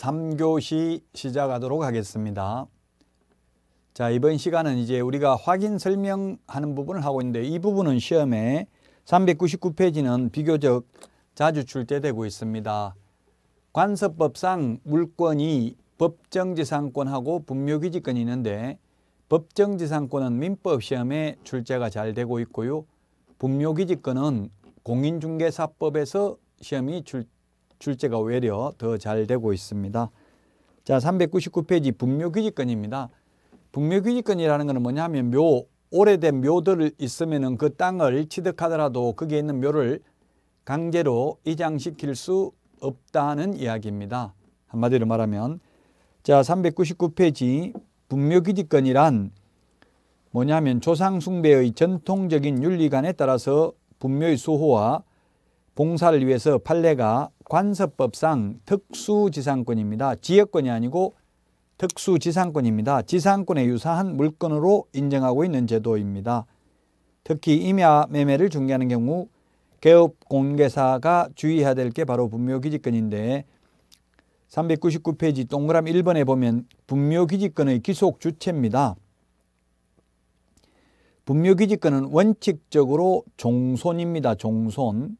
3교시 시작하도록 하겠습니다. 자, 이번 시간은 이제 우리가 확인 설명하는 부분을 하고 있는데 이 부분은 시험에 399페이지는 비교적 자주 출제되고 있습니다. 관서법상 물권이 법정지상권하고 분묘기지권이 있는데 법정지상권은 민법시험에 출제가 잘 되고 있고요. 분묘기지권은 공인중개사법에서 시험이 출, 출제가 외려더 잘 되고 있습니다. 자, 399페이지 분묘귀지권입니다. 분묘귀지권이라는 것은 뭐냐면 묘, 오래된 묘들 있으면 그 땅을 취득하더라도 거기에 있는 묘를 강제로 이장시킬 수 없다는 이야기입니다. 한마디로 말하면 자 399페이지 분묘귀지권이란 뭐냐면 조상숭배의 전통적인 윤리관에 따라서 분묘의 수호와 봉사를 위해서 판례가 관서법상 특수지상권입니다. 지역권이 아니고 특수지상권입니다. 지상권에 유사한 물건으로 인정하고 있는 제도입니다. 특히 임야 매매를 중개하는 경우 개업 공개사가 주의해야 될 게 바로 분묘기지권인데 399페이지 동그라 1번에 보면 분묘기지권의 기속 주체입니다. 분묘기지권은 원칙적으로 종손입니다. 종손.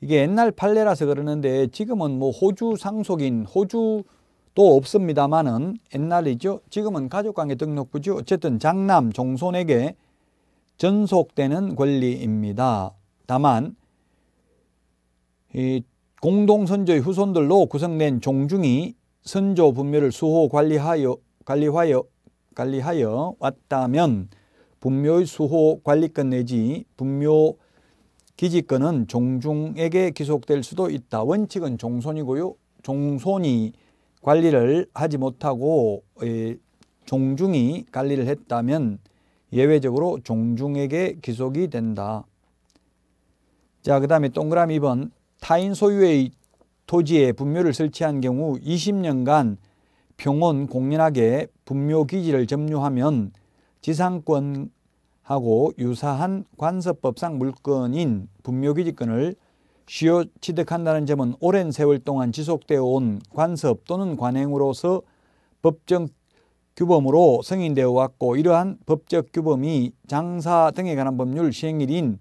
이게 옛날 판례라서 그러는데 지금은 뭐 호주 상속인 호주도 없습니다만은 옛날이죠. 지금은 가족관계 등록부죠. 어쨌든 장남 종손에게 전속되는 권리입니다. 다만 이 공동선조의 후손들로 구성된 종중이 선조 분묘를 수호 관리하여 관리하여 관리하여 왔다면 분묘의 수호 관리권 내지 분묘 기지권은 종중에게 귀속될 수도 있다. 원칙은 종손이고요. 종손이 관리를 하지 못하고 예, 종중이 관리를 했다면 예외적으로 종중에게 기속이 된다. 자, 그 다음에 동그라미 2번 타인 소유의 토지에 분묘를 설치한 경우 20년간 평온 공연하게 분묘 기지를 점유하면 지상권 하고 유사한 관서법상 물건인 분묘기지권을 쉬어 취득한다는 점은 오랜 세월 동안 지속되어 온관습 또는 관행으로서 법정 규범으로 승인되어 왔고 이러한 법적 규범이 장사 등에 관한 법률 시행일인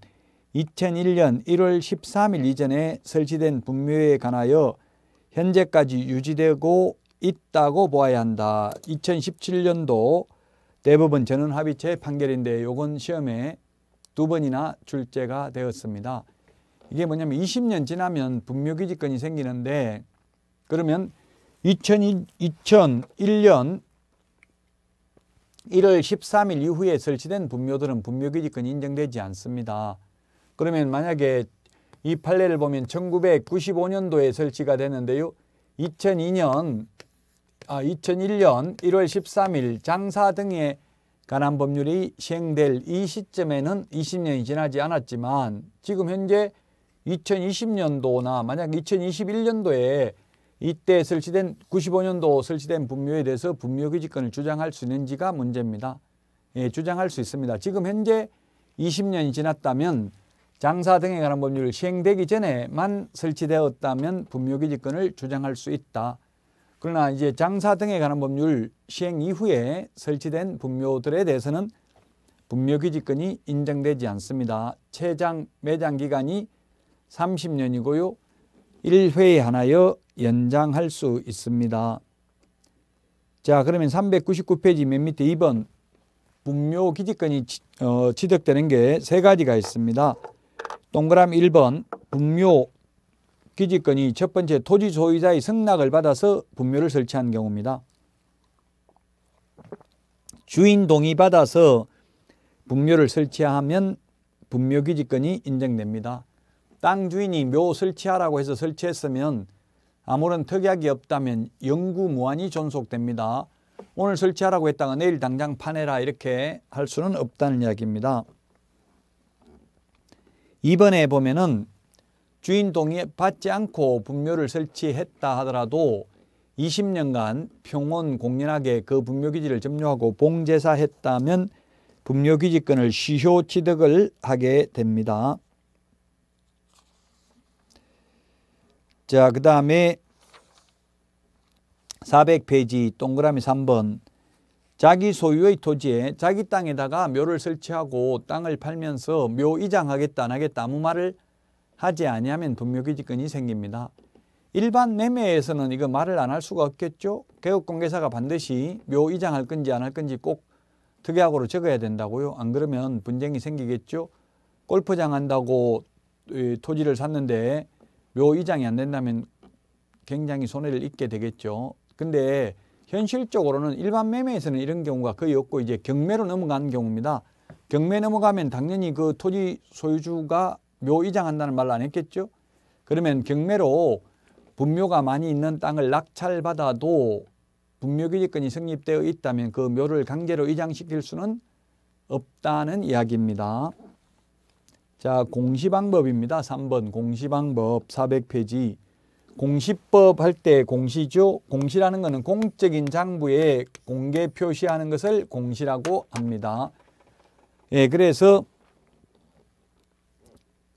2001년 1월 13일 이전에 설치된 분묘에 관하여 현재까지 유지되고 있다고 보아야 한다. 2017년도 대법원 전원합의체 판결인데 요건 시험에 두 번이나 출제가 되었습니다. 이게 뭐냐면 20년 지나면 분묘기지권이 생기는데 그러면 2 0 0 1년 1월 13일 이후에 설치된 분묘들은 분묘기지권이 인정되지 않습니다. 그러면 만약에 이 판례를 보면 1995년도에 설치가 되는데요. 2002년 2001년 1월 13일 장사 등에 관한 법률이 시행될 이 시점에는 20년이 지나지 않았지만 지금 현재 2020년도나 만약 2021년도에 이때 설치된 95년도 설치된 분묘에 대해서 분묘기지권을 주장할 수 있는지가 문제입니다. 예, 주장할 수 있습니다. 지금 현재 20년이 지났다면 장사 등에 관한 법률 시행되기 전에만 설치되었다면 분묘기지권을 주장할 수 있다. 그러나 이제 장사 등에 관한 법률 시행 이후에 설치된 분묘들에 대해서는 분묘기지권이 인정되지 않습니다. 최장 매장 기간이 30년이고요. 1회에 하나여 연장할 수 있습니다. 자 그러면 399페이지 맨 밑에 2번 분묘기지권이 어, 취득되는 게 세 가지가 있습니다. 동그라미 1번 분묘 기지권이 첫 번째 토지 소유자의 승낙을 받아서 분묘를 설치한 경우입니다. 주인 동의 받아서 분묘를 설치하면 분묘 기지권이 인정됩니다. 땅 주인이 묘 설치하라고 해서 설치했으면 아무런 특약이 없다면 영구 무한히 존속됩니다. 오늘 설치하라고 했다가 내일 당장 파내라 이렇게 할 수는 없다는 이야기입니다. 이번에 보면은 주인 동의 받지 않고 분묘를 설치했다 하더라도 20년간 평온 공연하게 그 분묘기지를 점유하고 봉제사했다면 분묘기지권을 시효 취득을 하게 됩니다. 자, 그 다음에 400페이지 동그라미 3번 자기 소유의 토지에 자기 땅에다가 묘를 설치하고 땅을 팔면서 묘 이장하겠다 안 하겠다 아무 말을 하지 아니하면 분묘기지권이 생깁니다. 일반 매매에서는 이거 말을 안 할 수가 없겠죠. 개업공개사가 반드시 묘이장할 건지 안 할 건지 꼭 특약으로 적어야 된다고요. 안 그러면 분쟁이 생기겠죠. 골프장 한다고 토지를 샀는데 묘이장이 안 된다면 굉장히 손해를 입게 되겠죠. 근데 현실적으로는 일반 매매에서는 이런 경우가 거의 없고 이제 경매로 넘어간 경우입니다. 경매 넘어가면 당연히 그 토지 소유주가 묘이장한다는 말을 안 했겠죠? 그러면 경매로 분묘가 많이 있는 땅을 낙찰받아도 분묘기득권이 성립되어 있다면 그 묘를 강제로 이장시킬 수는 없다는 이야기입니다. 자, 공시방법입니다. 3번 공시방법 400페이지. 공시법 할 때 공시죠. 공시라는 것은 공적인 장부에 공개 표시하는 것을 공시라고 합니다. 예, 그래서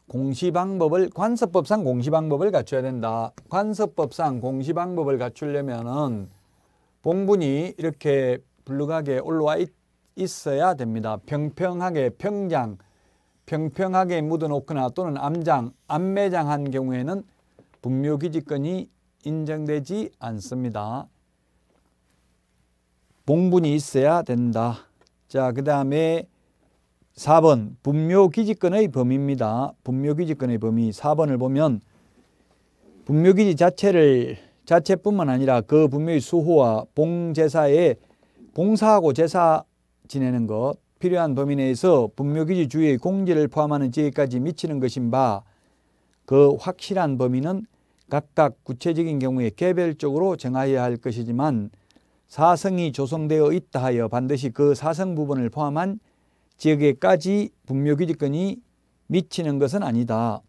공시방법을 관습법상 공시방법을 갖춰야 된다. 관서법상 공시방법을 갖추려면은 봉분이 이렇게 블룩하게 올라와 있, 어야 됩니다. 평평하게 평장 평평하게 묻어놓거나 또는 암장 암매장한 경우에는 분묘기지권이 인정되지 않습니다. 봉분이 있어야 된다. 자, 그 다음에 4번 분묘기지권의 범위입니다. 분묘기지권의 범위 4번을 보면 분묘기지 자체를 자체뿐만 아니라 그 분묘의 수호와 봉제사에 봉사하고 제사 지내는 것 필요한 범위 내에서 분묘기지 주의 공지를 포함하는 지혜까지 미치는 것인 바그 확실한 범위는 각각 구체적인 경우에 개별적으로 정하여야 할 것이지만 사성이 조성되어 있다 하여 반드시 그 사성 부분을 포함한 지역에까지 분묘규칙권이 미치는 것은 아니다.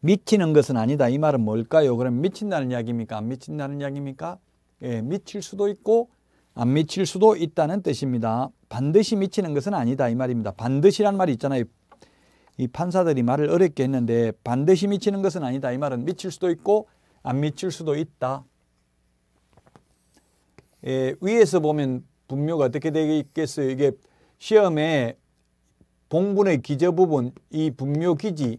미치는 것은 아니다. 이 말은 뭘까요? 그럼 미친다는 이야기입니까? 안 미친다는 이야기입니까? 예, 미칠 수도 있고 안 미칠 수도 있다는 뜻입니다. 반드시 미치는 것은 아니다. 이 말입니다. 반드시란 말이 있잖아요. 이 판사들이 말을 어렵게 했는데 반드시 미치는 것은 아니다. 이 말은 미칠 수도 있고 안 미칠 수도 있다. 예, 위에서 보면 분묘가 어떻게 되겠어요? 이게 시험에 봉분의 기저 부분, 이 분묘 기지,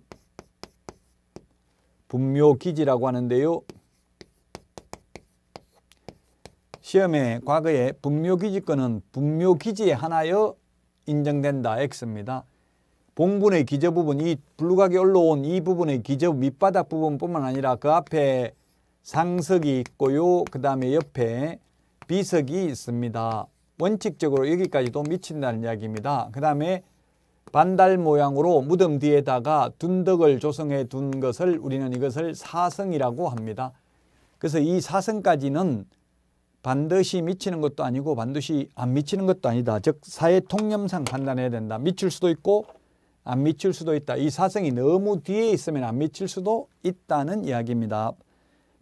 분묘 기지라고 하는데요. 시험에 과거에 분묘 기지권은 분묘 기지에 하나여 인정된다 X입니다. 봉분의 기저 부분, 이 블루각이 올라온 이 부분의 기저 밑바닥 부분뿐만 아니라 그 앞에 상석이 있고요. 그 다음에 옆에 비석이 있습니다. 원칙적으로 여기까지도 미친다는 이야기입니다. 그 다음에 반달 모양으로 무덤 뒤에다가 둔덕을 조성해 둔 것을 우리는 이것을 사성이라고 합니다. 그래서 이 사성까지는 반드시 미치는 것도 아니고 반드시 안 미치는 것도 아니다. 즉 사회 통념상 판단해야 된다. 미칠 수도 있고 안 미칠 수도 있다. 이 사성이 너무 뒤에 있으면 안 미칠 수도 있다는 이야기입니다.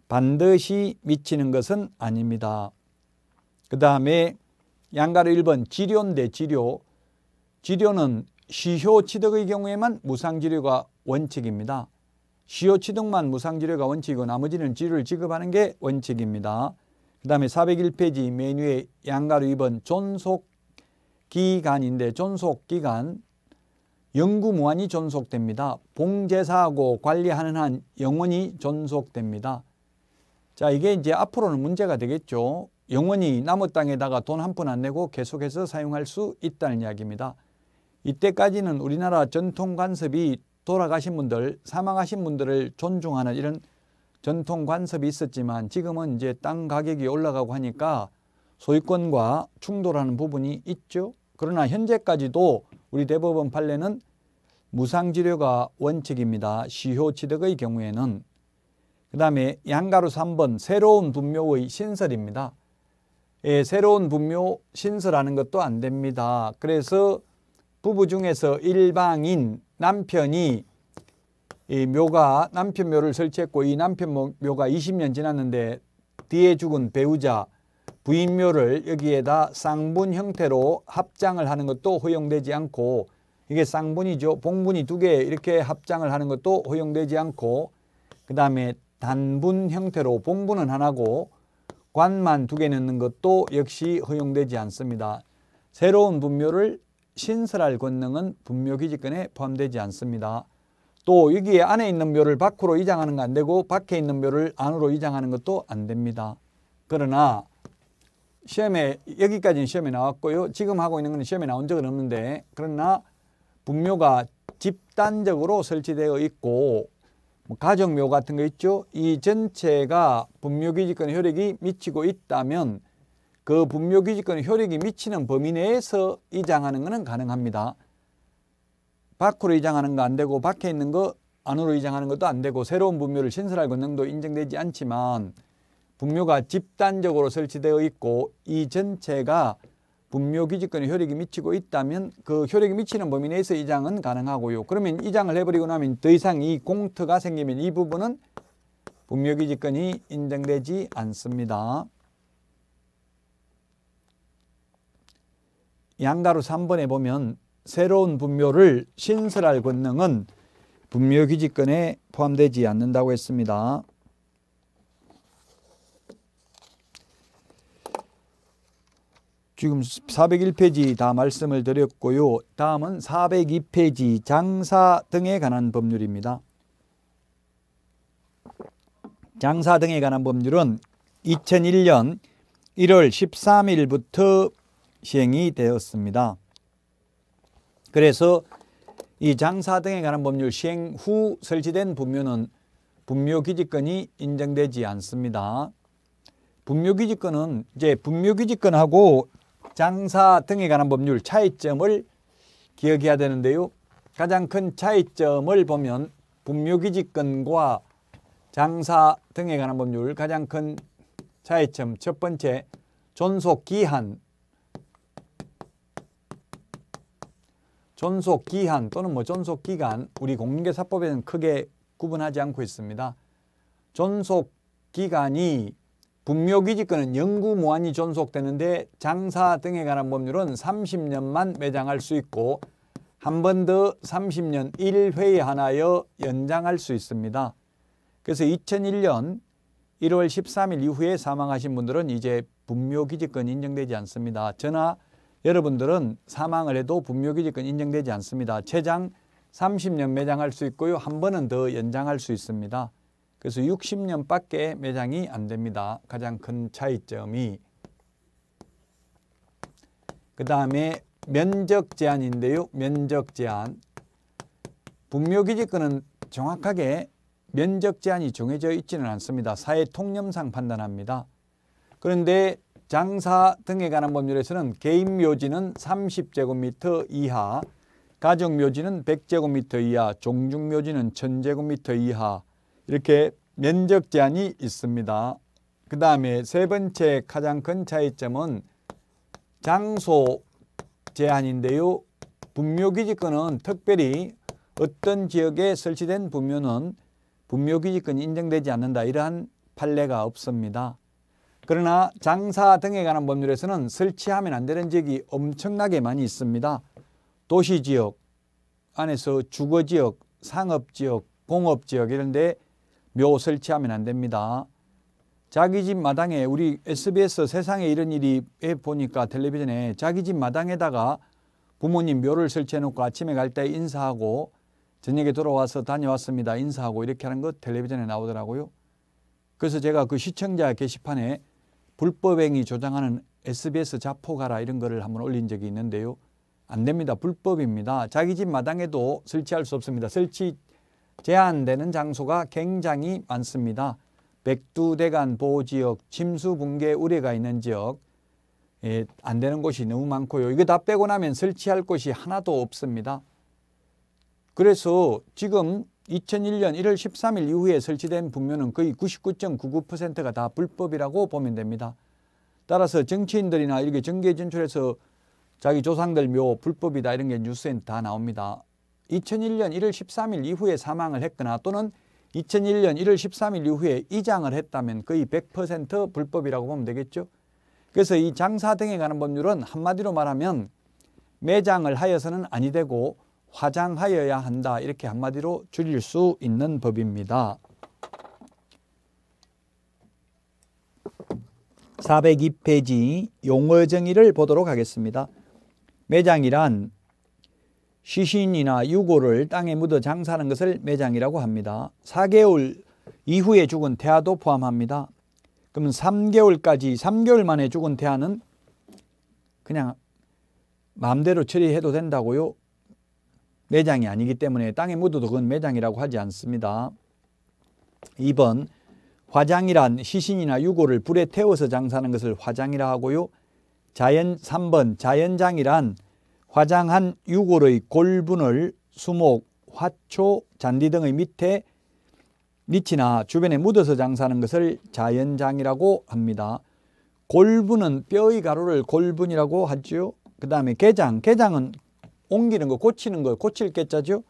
반드시 미치는 것은 아닙니다. 그 다음에 양가로 1번 지료인데 지료. 지료는 시효취득의 경우에만 무상지료가 원칙입니다. 시효취득만 무상지료가 원칙이고 나머지는 지료를 지급하는 게 원칙입니다. 그 다음에 401페이지 메뉴에 양가로 2번 존속기간인데 존속기간 영구무한이 존속됩니다. 봉제사하고 관리하는 한 영원히 존속됩니다. 자 이게 이제 앞으로는 문제가 되겠죠. 영원히 남의 땅에다가 돈 한 푼 안 내고 계속해서 사용할 수 있다는 이야기입니다. 이때까지는 우리나라 전통 관습이 돌아가신 분들, 사망하신 분들을 존중하는 이런 전통 관습이 있었지만 지금은 이제 땅 가격이 올라가고 하니까 소유권과 충돌하는 부분이 있죠. 그러나 현재까지도 우리 대법원 판례는 무상지료가 원칙입니다. 시효취득의 경우에는 그 다음에 양가로 3번 새로운 분묘의 신설입니다. 예, 새로운 분묘 신설하는 것도 안 됩니다. 그래서 부부 중에서 일방인 남편이 이 묘가 남편 묘를 설치했고 이 남편 묘가 20년 지났는데 뒤에 죽은 배우자 부인 묘를 여기에다 쌍분 형태로 합장을 하는 것도 허용되지 않고 이게 쌍분이죠. 봉분이 두 개 이렇게 합장을 하는 것도 허용되지 않고 그 다음에 단분 형태로 봉분은 하나고 관만 두 개 넣는 것도 역시 허용되지 않습니다. 새로운 분묘를 신설할 권능은 분묘기지권에 포함되지 않습니다. 또 여기에 안에 있는 묘를 밖으로 이장하는 거 안되고 밖에 있는 묘를 안으로 이장하는 것도 안됩니다. 그러나 시험에 여기까지는 시험에 나왔고요. 지금 하고 있는 건 시험에 나온 적은 없는데 그러나 분묘가 집단적으로 설치되어 있고 뭐 가정묘 같은 거 있죠. 이 전체가 분묘기지권 효력이 미치고 있다면 그 분묘기지권 효력이 미치는 범위 내에서 이장하는 것은 가능합니다. 밖으로 이장하는 거 안 되고 밖에 있는 거 안으로 이장하는 것도 안 되고 새로운 분묘를 신설할 권능도 인정되지 않지만 분묘가 집단적으로 설치되어 있고 이 전체가 분묘기지권의 효력이 미치고 있다면 그 효력이 미치는 범위 내에서 이장은 가능하고요. 그러면 이장을 해버리고 나면 더 이상 이 공터가 생기면 이 부분은 분묘기지권이 인정되지 않습니다. 양가로 3번에 보면 새로운 분묘를 신설할 권능은 분묘기지권에 포함되지 않는다고 했습니다. 지금 401페이지 다 말씀을 드렸고요. 다음은 402페이지 장사 등에 관한 법률입니다. 장사 등에 관한 법률은 2001년 1월 13일부터 시행이 되었습니다. 그래서 이 장사 등에 관한 법률 시행 후 설치된 분묘는 분묘기지권이 인정되지 않습니다. 분묘기지권은 이제 분묘기지권하고 장사 등에 관한 법률 차이점을 기억해야 되는데요. 가장 큰 차이점을 보면 분묘기지권과 장사 등에 관한 법률 가장 큰 차이점 첫 번째 존속기한 존속기한 또는 뭐 존속기간 우리 공인계사법에는 크게 구분하지 않고 있습니다. 존속기간이 분묘기지권은 영구무한히 존속되는데 장사 등에 관한 법률은 30년만 매장할 수 있고 한 번 더 30년 1회에 하나여 연장할 수 있습니다. 그래서 2001년 1월 13일 이후에 사망하신 분들은 이제 분묘기지권 인정되지 않습니다. 전나 여러분들은 사망을 해도 분묘기지권 인정되지 않습니다. 최장 30년 매장할 수 있고요. 한 번은 더 연장할 수 있습니다. 그래서 60년밖에 매장이 안 됩니다. 가장 큰 차이점이 그 다음에 면적 제한인데요. 면적 제한 분묘기지권은 정확하게 면적 제한이 정해져 있지는 않습니다. 사회 통념상 판단합니다. 그런데 장사 등에 관한 법률에서는 개인 묘지는 30제곱미터 이하, 가정 묘지는 100제곱미터 이하, 종중 묘지는 1000제곱미터 이하, 이렇게 면적 제한이 있습니다. 그 다음에 세 번째 가장 큰 차이점은 장소 제한인데요. 분묘기지권은 특별히 어떤 지역에 설치된 분묘는 분묘기지권이 인정되지 않는다. 이러한 판례가 없습니다. 그러나 장사 등에 관한 법률에서는 설치하면 안 되는 지역이 엄청나게 많이 있습니다. 도시지역 안에서 주거지역, 상업지역, 공업지역 이런 데묘 설치하면 안 됩니다. 자기 집 마당에 우리 SBS 세상에 이런 일이 보니까 텔레비전에 자기 집 마당에다가 부모님 묘를 설치해 놓고 아침에 갈 때 인사하고 저녁에 돌아와서 다녀왔습니다. 인사하고 이렇게 하는 거 텔레비전에 나오더라고요. 그래서 제가 그 시청자 게시판에 불법행위 조장하는 SBS 자포가라 이런 거를 한번 올린 적이 있는데요. 안 됩니다. 불법입니다. 자기 집 마당에도 설치할 수 없습니다. 설치 제한되는 장소가 굉장히 많습니다. 백두대간 보호지역, 침수붕괴 우려가 있는 지역, 예, 안 되는 곳이 너무 많고요. 이거 다 빼고 나면 설치할 곳이 하나도 없습니다. 그래서 지금 2001년 1월 13일 이후에 설치된 분묘는 거의 99.99%가 다 불법이라고 보면 됩니다. 따라서 정치인들이나 이렇게 정계 진출해서 자기 조상들 묘 불법이다 이런 게 뉴스엔 다 나옵니다. 2001년 1월 13일 이후에 사망을 했거나 또는 2001년 1월 13일 이후에 이장을 했다면 거의 100% 불법이라고 보면 되겠죠. 그래서 이 장사 등에 관한 법률은 한마디로 말하면 매장을 하여서는 아니 되고 화장하여야 한다 이렇게 한마디로 줄일 수 있는 법입니다. 402페이지 용어 정의를 보도록 하겠습니다. 매장이란 시신이나 유골을 땅에 묻어 장사하는 것을 매장이라고 합니다. 4개월 이후에 죽은 태아도 포함합니다. 그럼 3개월까지 3개월 만에 죽은 태아는 그냥 마음대로 처리해도 된다고요? 매장이 아니기 때문에 땅에 묻어도 그건 매장이라고 하지 않습니다. 2번 화장이란 시신이나 유골을 불에 태워서 장사하는 것을 화장이라 하고요. 자연 3번 자연장이란 화장한 유골의 골분을 수목, 화초, 잔디 등의 밑에 밑이나 주변에 묻어서 장사하는 것을 자연장이라고 합니다. 골분은 뼈의 가루를 골분이라고 하지그 다음에 개장, 개장은 옮기는 거, 고치는 거, 고칠 개자죠.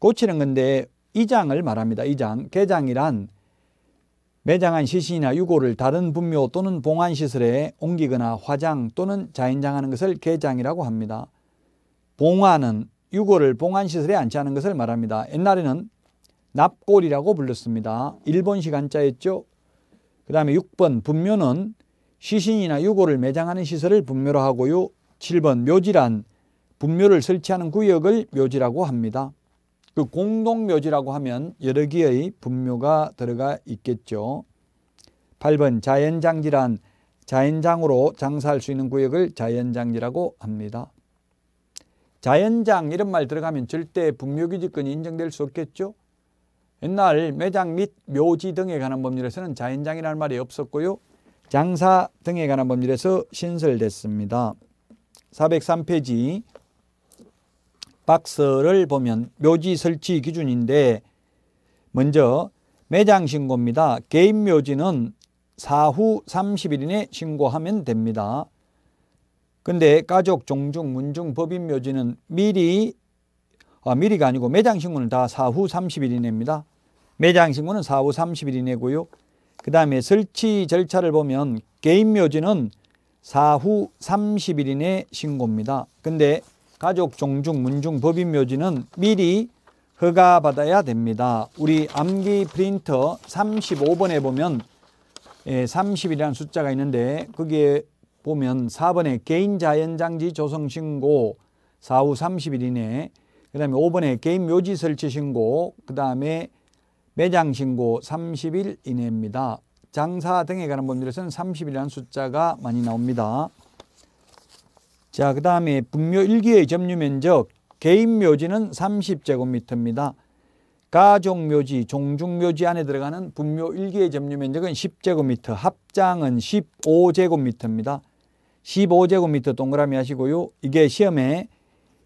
고치는 건데 이장을 말합니다. 이장, 개장이란 매장한 시신이나 유골을 다른 분묘 또는 봉안시설에 옮기거나 화장 또는 자연장하는 것을 개장이라고 합니다. 봉화는 유골을 봉안시설에 안치하는 것을 말합니다. 옛날에는 납골이라고 불렀습니다. 일본식 한자였죠. 그 다음에 6번 분묘는 시신이나 유골을 매장하는 시설을 분묘로 하고요. 7번 묘지란 분묘를 설치하는 구역을 묘지라고 합니다. 그 공동묘지라고 하면 여러 개의 분묘가 들어가 있겠죠. 8번 자연장지란 자연장으로 장사할 수 있는 구역을 자연장지라고 합니다. 자연장 이런 말 들어가면 절대 분묘기지권이 인정될 수 없겠죠. 옛날 매장 및 묘지 등에 관한 법률에서는 자연장이라는 말이 없었고요. 장사 등에 관한 법률에서 신설됐습니다. 403페이지 박스를 보면 묘지 설치 기준인데 먼저 매장 신고입니다. 개인 묘지는 사후 30일 이내 신고하면 됩니다. 근데 가족, 종중, 문중, 법인 묘지는 미리 아, 미리가 아니고 매장 신고는 다 사후 30일 이내입니다. 매장 신고는 사후 30일 이내고요. 그 다음에 설치 절차를 보면 개인 묘지는 사후 30일 이내 신고입니다. 근데 가족, 종중, 문중, 법인 묘지는 미리 허가받아야 됩니다. 우리 암기 프린터 35번에 보면 예, 30이라는 숫자가 있는데 그게 보면 4번에 개인 자연장지 조성 신고 4후 30일 이내 에그 다음에 5번에 개인 묘지 설치 신고 그 다음에 매장 신고 30일 이내입니다. 장사 등에 관한 법률에서는 30일이라는 숫자가 많이 나옵니다. 자, 그 다음에 분묘 일기의 점유 면적 개인 묘지는 30제곱미터입니다. 가족 묘지, 종중 묘지 안에 들어가는 분묘 일기의 점유 면적은 10제곱미터, 합장은 15제곱미터입니다. 15제곱미터 동그라미 하시고요. 이게 시험에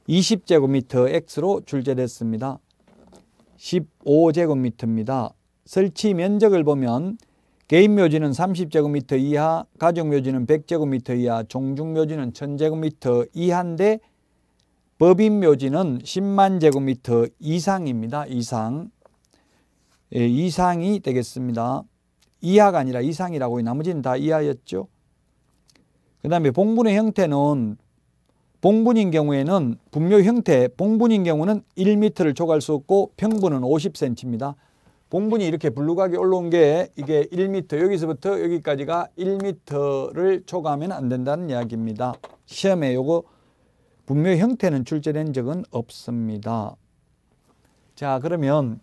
20제곱미터 X로 출제됐습니다. 15제곱미터입니다. 설치 면적을 보면 개인 묘지는 30제곱미터 이하, 가족 묘지는 100제곱미터 이하, 종중 묘지는 1000제곱미터 이하인데 법인 묘지는 10만 제곱미터 이상입니다. 이상. 예, 이상이 되겠습니다. 이하가 아니라 이상이라고 나머지는 다 이하였죠. 그 다음에 봉분의 형태는 봉분인 경우에는 분묘 형태 봉분인 경우는 1m를 초과할 수 없고 평분은 50cm입니다. 봉분이 이렇게 블루각이 올라온 게 이게 1m 여기서부터 여기까지가 1m를 초과하면 안 된다는 이야기입니다. 시험에 요거 분묘 형태는 출제된 적은 없습니다. 자 그러면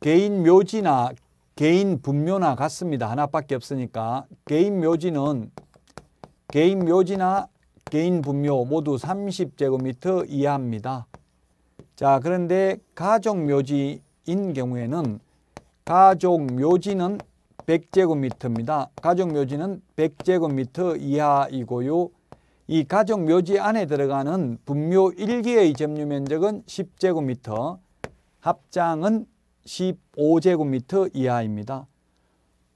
개인 묘지나 개인 분묘나 같습니다. 하나밖에 없으니까 개인 묘지는 개인 묘지나 개인 분묘 모두 30제곱미터 이하입니다. 자 그런데 가족 묘지인 경우에는 가족 묘지는 100제곱미터입니다. 가족 묘지는 100제곱미터 이하이고요. 이 가족 묘지 안에 들어가는 분묘 1기의 점유 면적은 10제곱미터, 합장은 15제곱미터 이하입니다.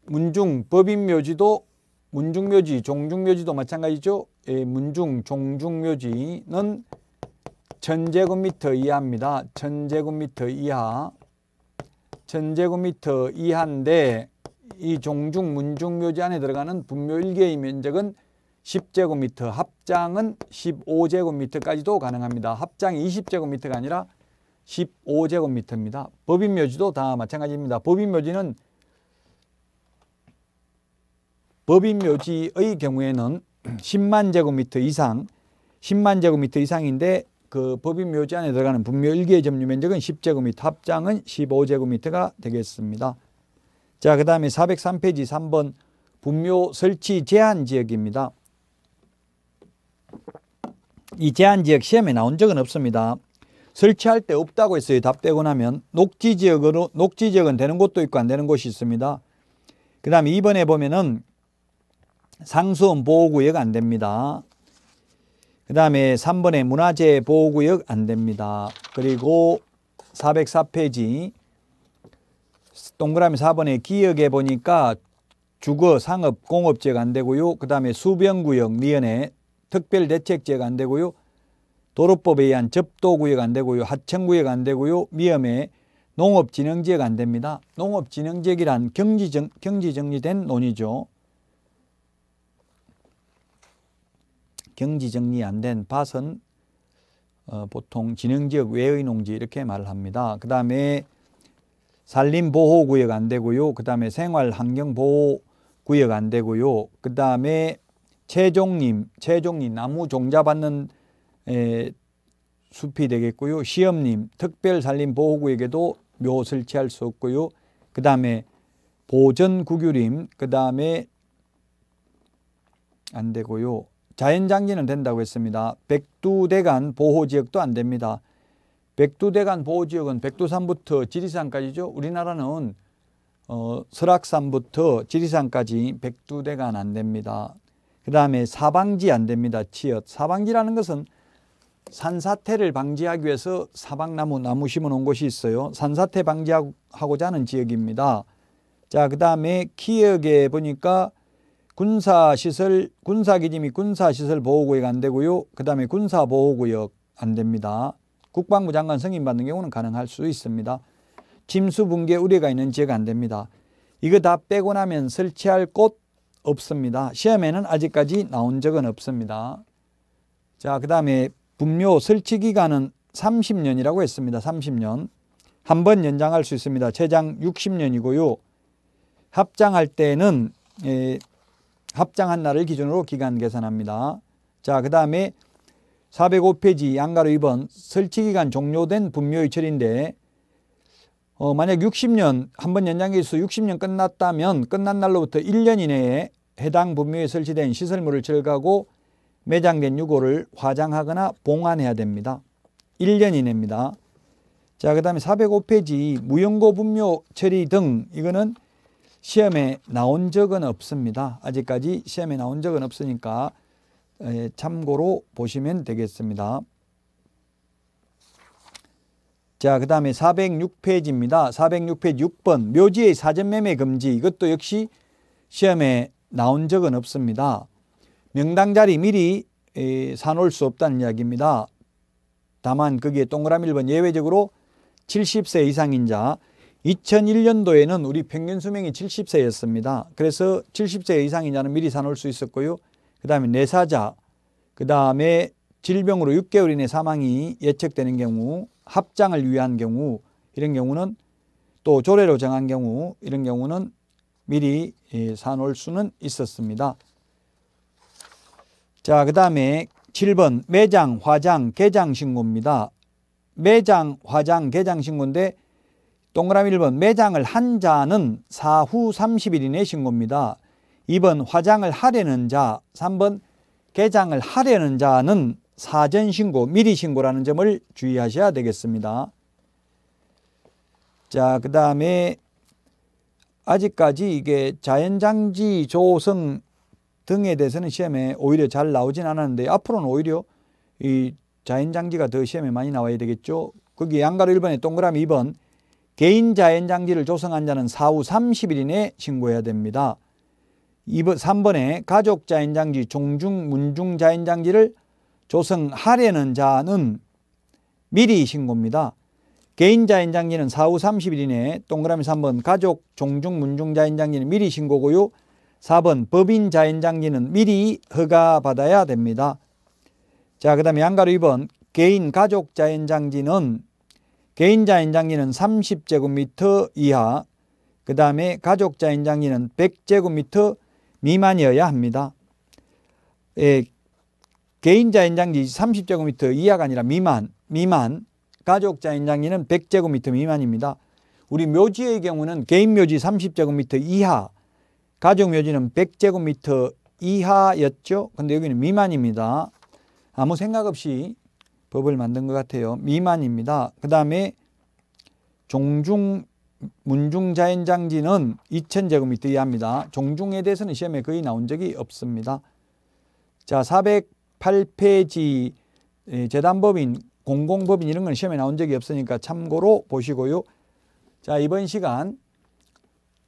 문중, 법인묘지도 문중묘지, 종중묘지도 마찬가지죠. 예, 문중, 종중묘지는 1000제곱미터 이하입니다. 1000제곱미터 이하. 1000제곱미터 이하인데 이 종중, 문중묘지 안에 들어가는 분묘 1개의 면적은 10제곱미터, 합장은 15제곱미터까지도 가능합니다. 합장이 20제곱미터가 아니라 15제곱미터입니다. 법인묘지도 다 마찬가지입니다. 법인묘지는 법인묘지의 경우에는 10만 제곱미터 이상 10만 제곱미터 이상인데 그 법인묘지 안에 들어가는 분묘 1개의 점유 면적은 10제곱미터 합장은 15제곱미터가 되겠습니다. 자, 그 다음에 403페이지 3번 분묘 설치 제한 지역입니다. 이 제한 지역 시험에 나온 적은 없습니다. 설치할 때 없다고 했어요. 답되고 나면 녹지 지역으로 녹지 지역은 되는 곳도 있고 안 되는 곳이 있습니다. 그다음에 이번에 보면은 상수원 보호구역 안 됩니다. 그다음에 3번에 문화재 보호구역 안 됩니다. 그리고 404페이지 동그라미 4번에 기역에 보니까 주거 상업 공업 지역 안 되고요. 그다음에 수변 구역 미연에 특별 대책 지역 안 되고요. 도로법에 의한 접도구역 안 되고요. 하천구역 안 되고요. 위험해 농업진흥지역 안 됩니다. 농업진흥지역이란 경지정, 경지정리된 논의죠. 경지정리 안된 밭은 어, 보통 진흥지역 외의 농지 이렇게 말을 합니다. 그 다음에 산림보호구역 안 되고요. 그 다음에 생활환경보호구역 안 되고요. 그 다음에 최종림최종림 나무 종자 받는 에, 숲이 되겠고요. 시험님특별산림보호구에게도묘 설치할 수 없고요. 그 다음에 보전구규림, 그 다음에 안 되고요. 자연장기는 된다고 했습니다. 백두대간 보호지역도 안 됩니다. 백두대간 보호지역은 백두산부터 지리산까지죠. 우리나라는 어, 설악산부터 지리산까지 백두대간 안 됩니다. 그 다음에 사방지 안 됩니다. 치읓. 사방지라는 것은 산사태를 방지하기 위해서 사방나무 나무 심어 놓은 곳이 있어요. 산사태 방지하고자 하는 지역입니다. 자, 그 다음에 기역에 보니까 군사시설, 군사기지및 군사시설 보호구역 안 되고요. 그 다음에 군사보호구역 안 됩니다. 국방부 장관 승인받는 경우는 가능할 수 있습니다. 침수 붕괴 우려가 있는 지역 안 됩니다. 이거 다 빼고 나면 설치할 곳 없습니다. 시험에는 아직까지 나온 적은 없습니다. 자, 그 다음에 분묘 설치 기간은 30년이라고 했습니다. 30년. 한 번 연장할 수 있습니다. 최장 60년이고요. 합장할 때는 에, 예, 합장한 날을 기준으로 기간 계산합니다. 자, 그 다음에 405페이지 양가로 2번 설치기간 종료된 분묘의 철인데 어, 만약 60년 한 번 연장해서 60년 끝났다면 끝난 날로부터 1년 이내에 해당 분묘에 설치된 시설물을 철거하고 매장된 유골을 화장하거나 봉안해야 됩니다. 1년 이내입니다. 자, 그 다음에 405페이지 무용고 분묘 처리 등 이거는 시험에 나온 적은 없습니다. 아직까지 시험에 나온 적은 없으니까 참고로 보시면 되겠습니다. 자, 그 다음에 406페이지입니다. 406페이지 6번 묘지의 사전매매 금지 이것도 역시 시험에 나온 적은 없습니다. 명당 자리 미리 사놓을 수 없다는 이야기입니다. 다만 거기에 동그라미 1번 예외적으로 70세 이상인 자 2001년도에는 우리 평균 수명이 70세였습니다. 그래서 70세 이상인 자는 미리 사놓을 수 있었고요. 그 다음에 내사자, 네 그 다음에 질병으로 6개월 이내 사망이 예측되는 경우, 합장을 위한 경우 이런 경우는 또 조례로 정한 경우 이런 경우는 미리 사놓을 수는 있었습니다. 자, 그 다음에 7번 매장, 화장, 개장 신고입니다. 매장, 화장, 개장 신고인데 동그라미 1번 매장을 한 자는 사후 30일 이내 신고입니다. 2번 화장을 하려는 자, 3번 개장을 하려는 자는 사전 신고, 미리 신고라는 점을 주의하셔야 되겠습니다. 자, 그 다음에 아직까지 이게 자연장지 조성 등에 대해서는 시험에 오히려 잘 나오진 않았는데 앞으로는 오히려 이 자연장지가 더 시험에 많이 나와야 되겠죠. 거기 양가로 1번에 동그라미 2번 개인 자연장지를 조성한 자는 사후 30일 이내에 신고해야 됩니다. 2번, 3번에 가족 자연장지, 종중, 문중 자연장지를 조성하려는 자는 미리 신고입니다. 개인 자연장지는 사후 30일 이내에 동그라미 3번 가족, 종중, 문중 자연장지는 미리 신고고요. 4번 법인 자연장기는 미리 허가받아야 됩니다. 자, 그 다음에 양가로 2번 개인 가족 자연장기는 개인 자연장기는 30제곱미터 이하 그 다음에 가족 자연장기는 100제곱미터 미만이어야 합니다. 예, 개인 자연장기 30제곱미터 이하가 아니라 미만, 미만 가족 자연장기는 100제곱미터 미만입니다. 우리 묘지의 경우는 개인 묘지 30제곱미터 이하 가족묘지는 100제곱미터 이하였죠. 근데 여기는 미만입니다. 아무 생각 없이 법을 만든 것 같아요. 미만입니다. 그 다음에 종중 문중자연장지는 2000제곱미터 이하입니다. 종중에 대해서는 시험에 거의 나온 적이 없습니다. 자, 408페이지 재단법인, 공공법인 이런 건 시험에 나온 적이 없으니까 참고로 보시고요. 자, 이번 시간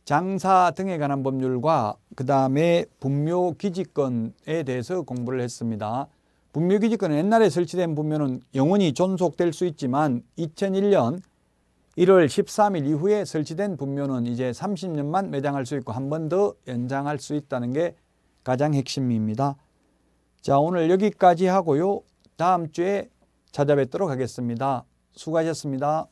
장사 등에 관한 법률과 그 다음에 분묘기지권에 대해서 공부를 했습니다. 분묘기지권은 옛날에 설치된 분묘는 영원히 존속될 수 있지만 2001년 1월 13일 이후에 설치된 분묘는 이제 30년만 매장할 수 있고 한 번 더 연장할 수 있다는 게 가장 핵심입니다. 자 오늘 여기까지 하고요. 다음 주에 찾아뵙도록 하겠습니다. 수고하셨습니다.